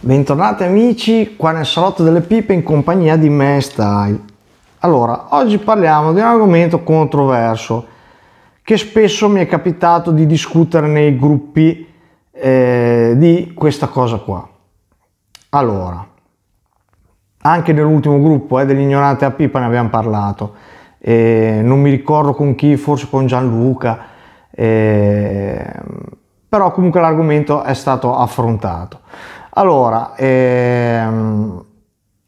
Bentornati amici, qua nel salotto delle pipe in compagnia di me Style. Allora, oggi parliamo di un argomento controverso che spesso mi è capitato di discutere nei gruppi eh, di questa cosa qua. Allora, anche nell'ultimo gruppo eh, dell'ignorante a pipa ne abbiamo parlato. Eh, non mi ricordo con chi, forse con Gianluca eh, però comunque l'argomento è stato affrontato. Allora, ehm,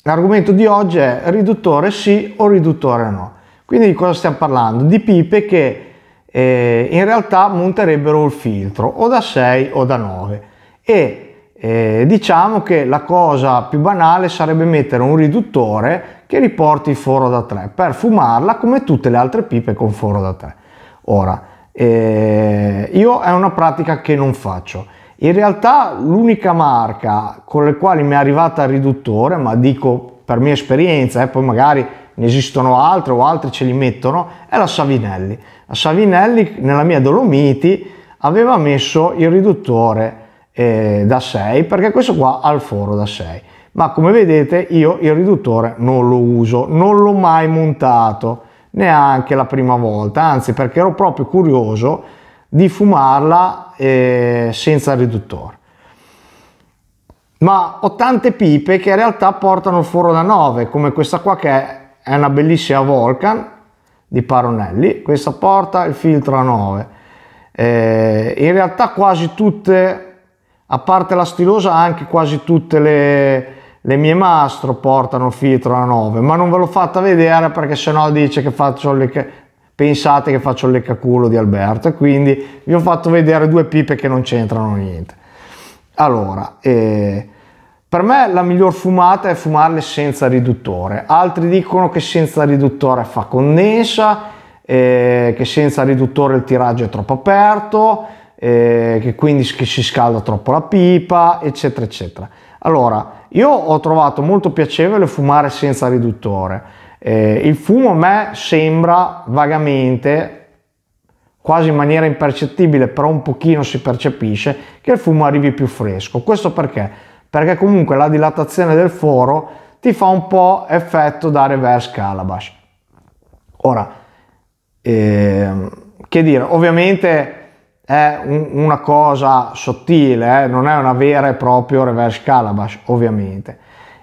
l'argomento di oggi è riduttore sì o riduttore no. Quindi di cosa stiamo parlando? Di pipe che eh, in realtà monterebbero il filtro o da 6 o da 9 e eh, diciamo che la cosa più banale sarebbe mettere un riduttore che riporti il foro da 3 per fumarla come tutte le altre pipe con foro da 3. Ora, eh, io è una pratica che non faccio. In realtà l'unica marca con le quali mi è arrivata il riduttore, ma dico per mia esperienza, eh, poi magari ne esistono altre o altri ce li mettono, è la Savinelli. La Savinelli nella mia Dolomiti aveva messo il riduttore eh, da 6 perché questo qua ha il foro da 6 ma come vedete io il riduttore non lo uso, non l'ho mai montato neanche la prima volta, anzi perché ero proprio curioso di fumarla eh, senza riduttore. Ma ho tante pipe che in realtà portano il foro da 9, come questa qua che è una bellissima Volcan di Paronelli, questa porta il filtro a 9. Eh, in realtà quasi tutte, a parte la stilosa, anche quasi tutte le, le mie mastro portano filtro a 9 ma non ve l'ho fatta vedere perché sennò dice che faccio le pensate che faccio il leccaculo di Alberto quindi vi ho fatto vedere due pipe che non c'entrano niente allora eh, per me la miglior fumata è fumarle senza riduttore altri dicono che senza riduttore fa condensa eh, che senza riduttore il tiraggio è troppo aperto eh, che quindi che si scalda troppo la pipa eccetera eccetera allora, io ho trovato molto piacevole fumare senza riduttore. Eh, il fumo a me sembra vagamente, quasi in maniera impercettibile, però un pochino si percepisce, che il fumo arrivi più fresco. Questo perché? Perché comunque la dilatazione del foro ti fa un po' effetto da reverse calabash. Ora, eh, che dire, ovviamente è un, una cosa sottile, eh? non è una vera e propria reverse calabash, ovviamente.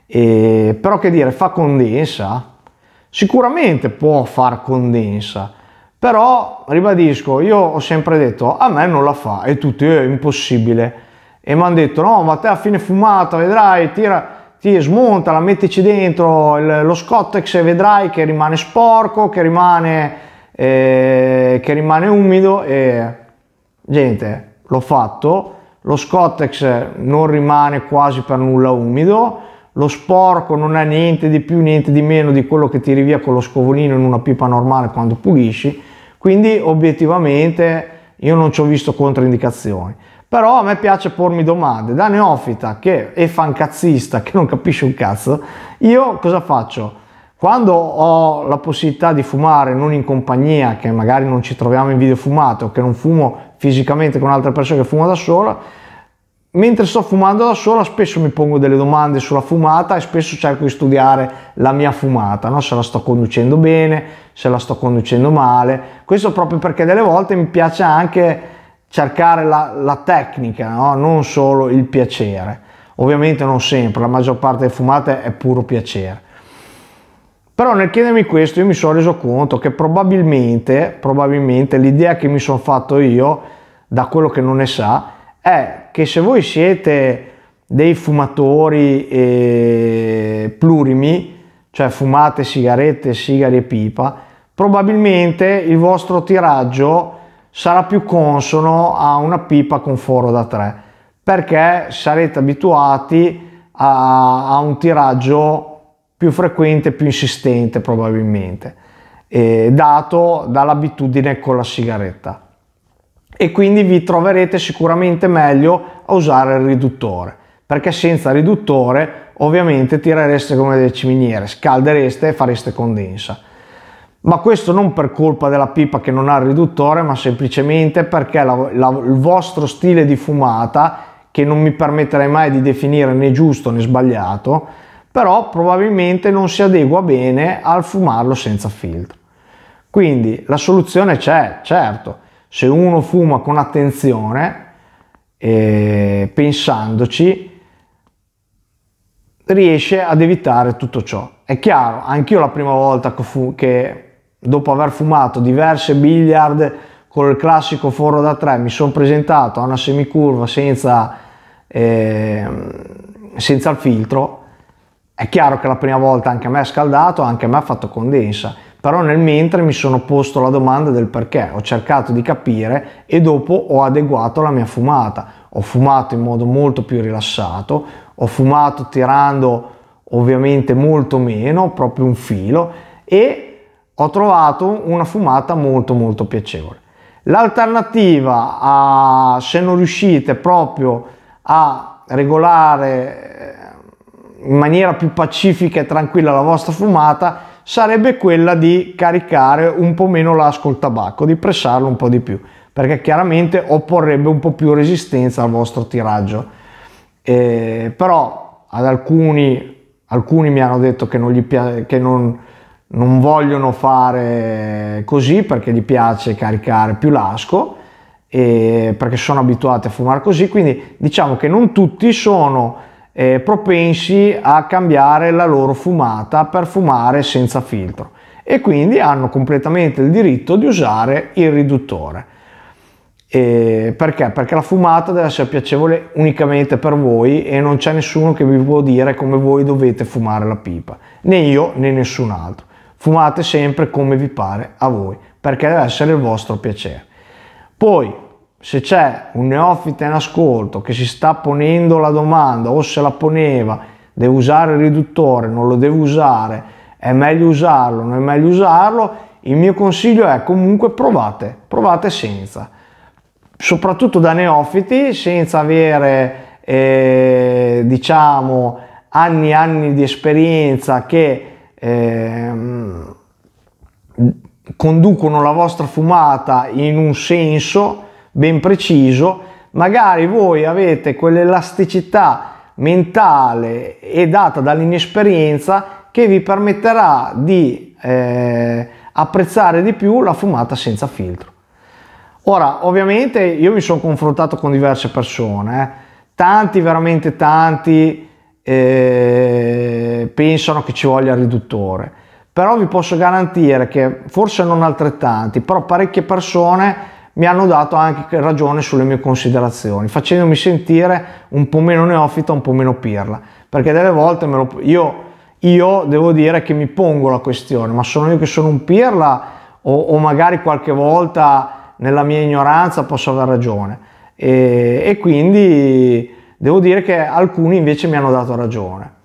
E, però che dire, fa condensa? Sicuramente può far condensa, però ribadisco, io ho sempre detto a me non la fa e tutti è impossibile. E mi hanno detto no, ma te a fine fumata vedrai, tira ti smonta, la mettici dentro il, lo Scottex e vedrai che rimane sporco, che rimane, eh, che rimane umido e gente l'ho fatto lo scottex non rimane quasi per nulla umido lo sporco non è niente di più niente di meno di quello che tiri via con lo scovolino in una pipa normale quando pulisci quindi obiettivamente io non ci ho visto controindicazioni però a me piace pormi domande da neofita che è fancazzista che non capisce un cazzo io cosa faccio? Quando ho la possibilità di fumare non in compagnia, che magari non ci troviamo in video fumato, che non fumo fisicamente con un'altra persona che fuma da sola, mentre sto fumando da sola spesso mi pongo delle domande sulla fumata e spesso cerco di studiare la mia fumata, no? se la sto conducendo bene, se la sto conducendo male. Questo proprio perché delle volte mi piace anche cercare la, la tecnica, no? non solo il piacere. Ovviamente non sempre, la maggior parte delle fumate è puro piacere però nel chiedermi questo io mi sono reso conto che probabilmente, probabilmente l'idea che mi sono fatto io, da quello che non ne sa, è che se voi siete dei fumatori eh, plurimi, cioè fumate sigarette, sigari e pipa, probabilmente il vostro tiraggio sarà più consono a una pipa con foro da 3 perché sarete abituati a, a un tiraggio più frequente, più insistente probabilmente, eh, dato dall'abitudine con la sigaretta. E quindi vi troverete sicuramente meglio a usare il riduttore, perché senza riduttore ovviamente tirereste come delle ciminiere, scaldereste e fareste condensa. Ma questo non per colpa della pipa che non ha il riduttore, ma semplicemente perché la, la, il vostro stile di fumata, che non mi permetterei mai di definire né giusto né sbagliato, però probabilmente non si adegua bene al fumarlo senza filtro. Quindi la soluzione c'è, certo, se uno fuma con attenzione, eh, pensandoci, riesce ad evitare tutto ciò. È chiaro, anch'io la prima volta che, fu- che dopo aver fumato diverse billiard con il classico forno da 3 mi sono presentato a una semicurva senza, eh, senza il filtro è chiaro che la prima volta anche a me è scaldato, anche a me ha fatto condensa, però nel mentre mi sono posto la domanda del perché, ho cercato di capire e dopo ho adeguato la mia fumata. Ho fumato in modo molto più rilassato, ho fumato tirando ovviamente molto meno, proprio un filo e ho trovato una fumata molto molto piacevole. L'alternativa a se non riuscite proprio a regolare in maniera più pacifica e tranquilla la vostra fumata sarebbe quella di caricare un po' meno l'asco il tabacco, di pressarlo un po' di più, perché chiaramente opporrebbe un po' più resistenza al vostro tiraggio. Eh, però ad alcuni, alcuni mi hanno detto che, non, piace, che non, non vogliono fare così perché gli piace caricare più l'asco, eh, perché sono abituati a fumare così, quindi diciamo che non tutti sono eh, propensi a cambiare la loro fumata per fumare senza filtro e quindi hanno completamente il diritto di usare il riduttore. E eh, perché? Perché la fumata deve essere piacevole unicamente per voi e non c'è nessuno che vi può dire come voi dovete fumare la pipa, né io né nessun altro. Fumate sempre come vi pare a voi, perché deve essere il vostro piacere. Poi se c'è un neofita in ascolto che si sta ponendo la domanda o se la poneva, devo usare il riduttore, non lo devo usare, è meglio usarlo, non è meglio usarlo, il mio consiglio è comunque provate, provate senza. Soprattutto da neofiti, senza avere, eh, diciamo, anni e anni di esperienza che eh, conducono la vostra fumata in un senso, ben preciso, magari voi avete quell'elasticità mentale e data dall'inesperienza che vi permetterà di eh, apprezzare di più la fumata senza filtro. Ora, ovviamente io mi sono confrontato con diverse persone, eh. tanti, veramente tanti, eh, pensano che ci voglia il riduttore, però vi posso garantire che forse non altrettanti, però parecchie persone mi hanno dato anche ragione sulle mie considerazioni, facendomi sentire un po' meno neofita, un po' meno pirla, perché delle volte lo, io, io, devo dire che mi pongo la questione, ma sono io che sono un pirla o, o magari qualche volta nella mia ignoranza posso aver ragione e, e quindi devo dire che alcuni invece mi hanno dato ragione.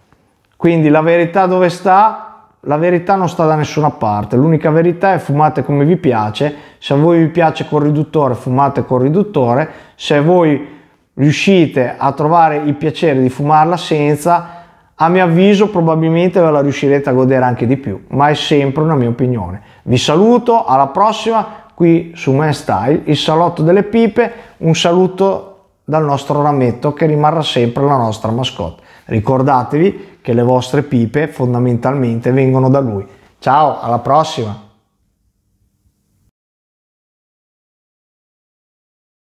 Quindi la verità dove sta? la verità non sta da nessuna parte, l'unica verità è fumate come vi piace, se a voi vi piace col riduttore fumate col riduttore, se voi riuscite a trovare il piacere di fumarla senza, a mio avviso probabilmente ve la riuscirete a godere anche di più, ma è sempre una mia opinione. Vi saluto, alla prossima qui su My Style, il salotto delle pipe, un saluto dal nostro rametto che rimarrà sempre la nostra mascotte. Ricordatevi che le vostre pipe fondamentalmente vengono da lui. Ciao, alla prossima!